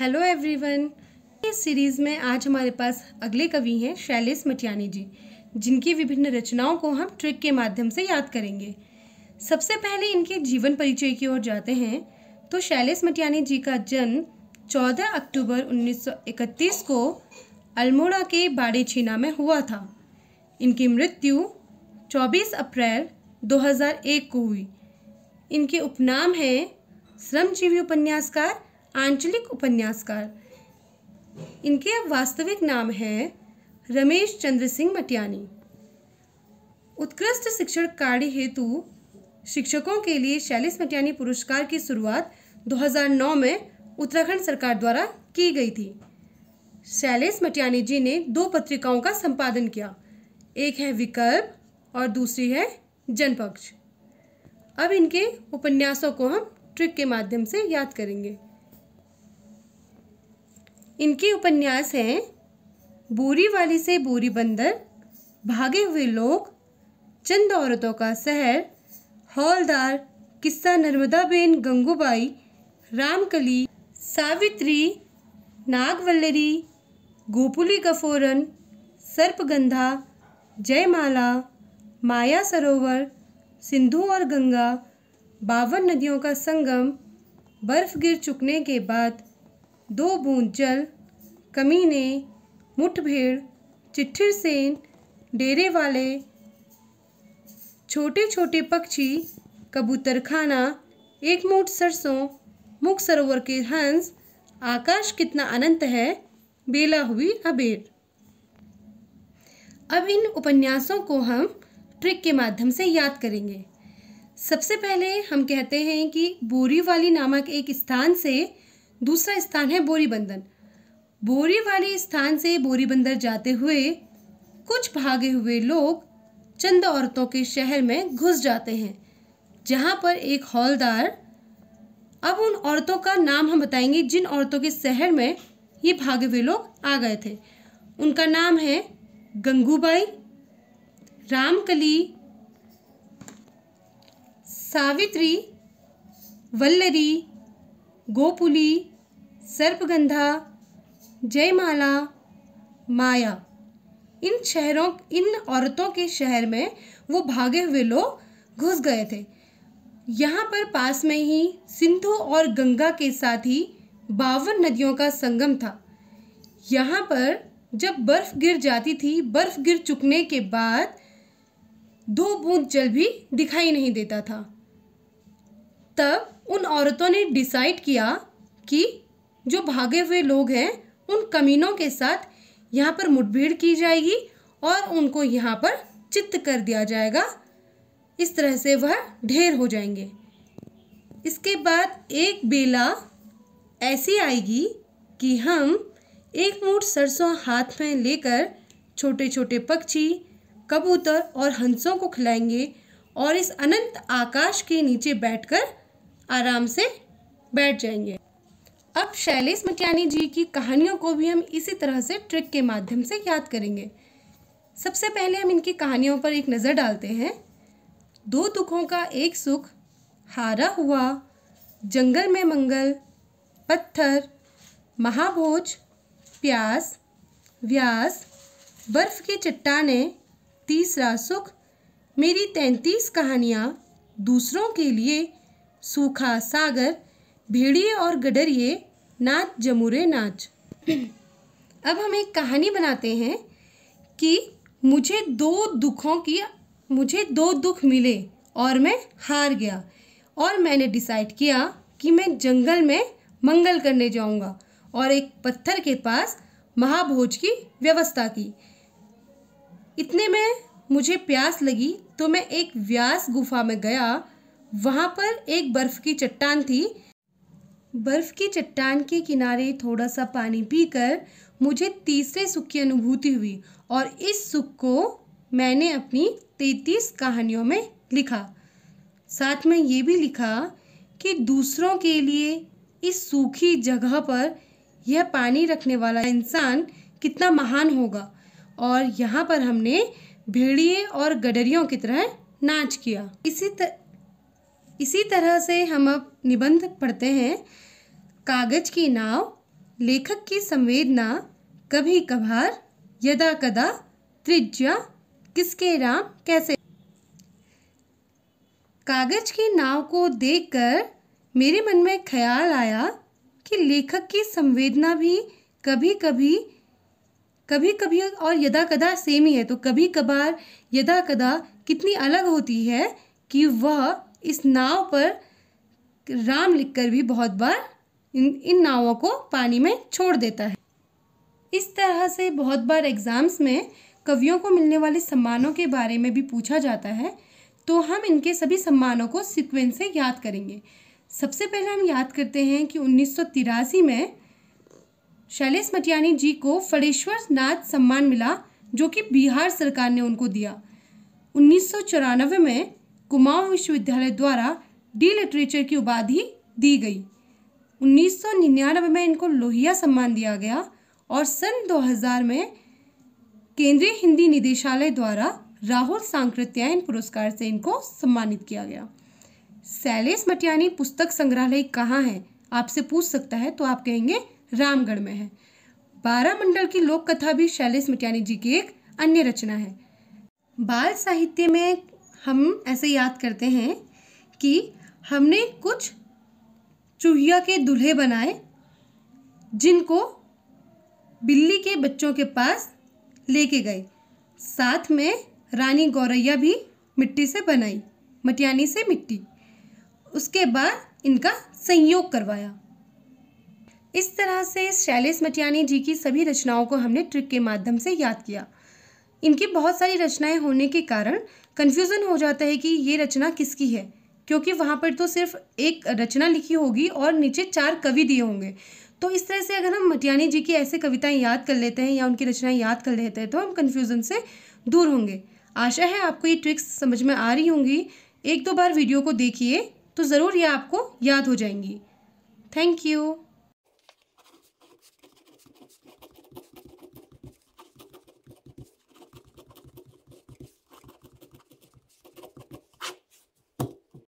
hello everyone इस series में आज हमारे पास अगले कवि हैं शैलेश मटियानी जी जिनकी विभिन्न रचनाओं को हम ट्रिक के माध्यम से याद करेंगे सबसे पहले इनके जीवन परिचय की ओर जाते हैं तो शैलेश मटियानी जी का जन्म 14 अक्टूबर 1931 को अल्मोड़ा के बाड़ेछीना में हुआ था इनकी मृत्यु 24 अप्रैल 2001 को हुई इनके उपनाम हैं श्रमजीवी उपन्यासकार आंचलिक उपन्यासकार इनके वास्तविक नाम है रमेश चंद्र सिंह मटियानी उत्कृष्ट शिक्षण कार्य हेतु शिक्षकों के लिए शैलिस मटियानी पुरस्कार की शुरुआत 2009 में उत्तराखंड सरकार द्वारा की गई थी शैलेश मटियानी जी ने दो पत्रिकाओं का संपादन किया एक है विकल्प और दूसरी है जनपक्ष अब इनके उपन्यासों को हम ट्रिक के माध्यम से याद करेंगे इनके उपन्यास हैं बोरी वाली से बोरी बंदर भागे हुए लोग चंद औरतों का शहर हौलदार किस्सा नर्मदाबेन गंगूबाई रामकली सावित्री नागवल्लरी गोपुली गफोरन सर्पगंधा जयमाला माया सरोवर सिंधु और गंगा बावन नदियों का संगम बर्फ गिर चुकने के बाद दो बूंद जल कमीने मुठभेड़ चिट्ठिर सेन डेरे वाले छोटे छोटे पक्षी खाना एक मूठ सरसों मुख सरोवर के हंस आकाश कितना अनंत है बेला हुई अबेर अब इन उपन्यासों को हम ट्रिक के माध्यम से याद करेंगे सबसे पहले हम कहते हैं कि बोरी वाली नामक एक स्थान से दूसरा स्थान है बोरी बंधन बोरी वाले स्थान से बोरी बंदर जाते हुए कुछ भागे हुए लोग चंद औरतों के शहर में घुस जाते हैं जहाँ पर एक हौलदार अब उन औरतों का नाम हम बताएंगे जिन औरतों के शहर में ये भागे हुए लोग आ गए थे उनका नाम है गंगूबाई रामकली सावित्री वल्लरी गोपुली सर्पगंधा जयमाला माया इन शहरों इन औरतों के शहर में वो भागे हुए लोग घुस गए थे यहाँ पर पास में ही सिंधु और गंगा के साथ ही बावन नदियों का संगम था यहाँ पर जब बर्फ़ गिर जाती थी बर्फ़ गिर चुकने के बाद दो बूंद जल भी दिखाई नहीं देता था तब उन औरतों ने डिसाइड किया कि जो भागे हुए लोग हैं उन कमीनों के साथ यहाँ पर मुठभेड़ की जाएगी और उनको यहाँ पर चित्त कर दिया जाएगा इस तरह से वह ढेर हो जाएंगे इसके बाद एक बेला ऐसी आएगी कि हम एक मूठ सरसों हाथ में लेकर छोटे छोटे पक्षी कबूतर और हंसों को खिलाएंगे और इस अनंत आकाश के नीचे बैठकर आराम से बैठ जाएंगे अब शैलेश मटियानी जी की कहानियों को भी हम इसी तरह से ट्रिक के माध्यम से याद करेंगे सबसे पहले हम इनकी कहानियों पर एक नज़र डालते हैं दो दुखों का एक सुख हारा हुआ जंगल में मंगल पत्थर महाभोज प्यास व्यास बर्फ़ की चट्टाने तीसरा सुख मेरी तैंतीस कहानियाँ दूसरों के लिए सूखा सागर भेड़िए और गडरिए नाच जमूरे नाच अब हम एक कहानी बनाते हैं कि मुझे दो दुखों की मुझे दो दुख मिले और मैं हार गया और मैंने डिसाइड किया कि मैं जंगल में मंगल करने जाऊंगा और एक पत्थर के पास महाभोज की व्यवस्था की इतने में मुझे प्यास लगी तो मैं एक व्यास गुफा में गया वहाँ पर एक बर्फ़ की चट्टान थी बर्फ़ की चट्टान के किनारे थोड़ा सा पानी पीकर मुझे तीसरे सुख की अनुभूति हुई और इस सुख को मैंने अपनी तैतीस कहानियों में लिखा साथ में ये भी लिखा कि दूसरों के लिए इस सूखी जगह पर यह पानी रखने वाला इंसान कितना महान होगा और यहाँ पर हमने भेड़िए और गडरियों की तरह नाच किया इसी तर इसी तरह से हम अब निबंध पढ़ते हैं कागज की नाव लेखक की संवेदना कभी कभार यदा कदा त्रिज्या किसके राम कैसे कागज की नाव को देखकर मेरे मन में ख्याल आया कि लेखक की संवेदना भी कभी कभी कभी कभी और यदा कदा सेम ही है तो कभी कभार यदा कदा कितनी अलग होती है कि वह इस नाव पर राम लिखकर भी बहुत बार इन इन नावों को पानी में छोड़ देता है इस तरह से बहुत बार एग्ज़ाम्स में कवियों को मिलने वाले सम्मानों के बारे में भी पूछा जाता है तो हम इनके सभी सम्मानों को सिक्वेंस से याद करेंगे सबसे पहले हम याद करते हैं कि उन्नीस में शैलेश मटियानी जी को फड़ेश्वर नाथ सम्मान मिला जो कि बिहार सरकार ने उनको दिया उन्नीस में कुमाऊं विश्वविद्यालय द्वारा डी लिटरेचर की उपाधि दी गई 1999 में इनको लोहिया सम्मान दिया गया और सन 2000 में केंद्रीय हिंदी निदेशालय द्वारा राहुल सांकृत्यायन पुरस्कार से इनको सम्मानित किया गया सैलेश मटियानी पुस्तक संग्रहालय कहाँ है आपसे पूछ सकता है तो आप कहेंगे रामगढ़ में है बारह मंडल की लोक कथा भी शैलेश मटियानी जी की एक अन्य रचना है बाल साहित्य में हम ऐसे याद करते हैं कि हमने कुछ चूहिया के दूल्हे बनाए जिनको बिल्ली के बच्चों के पास लेके गए साथ में रानी गौरैया भी मिट्टी से बनाई मटियानी से मिट्टी उसके बाद इनका संयोग करवाया इस तरह से शैलेश मटियानी जी की सभी रचनाओं को हमने ट्रिक के माध्यम से याद किया इनकी बहुत सारी रचनाएं होने के कारण कन्फ्यूज़न हो जाता है कि ये रचना किसकी है क्योंकि वहाँ पर तो सिर्फ एक रचना लिखी होगी और नीचे चार कवि दिए होंगे तो इस तरह से अगर हम मटियानी जी की ऐसे कविताएं याद कर लेते हैं या उनकी रचनाएं याद कर लेते हैं तो हम कन्फ्यूज़न से दूर होंगे आशा है आपको ये ट्रिक्स समझ में आ रही होंगी एक दो बार वीडियो को देखिए तो ज़रूर ये आपको याद हो जाएंगी थैंक यू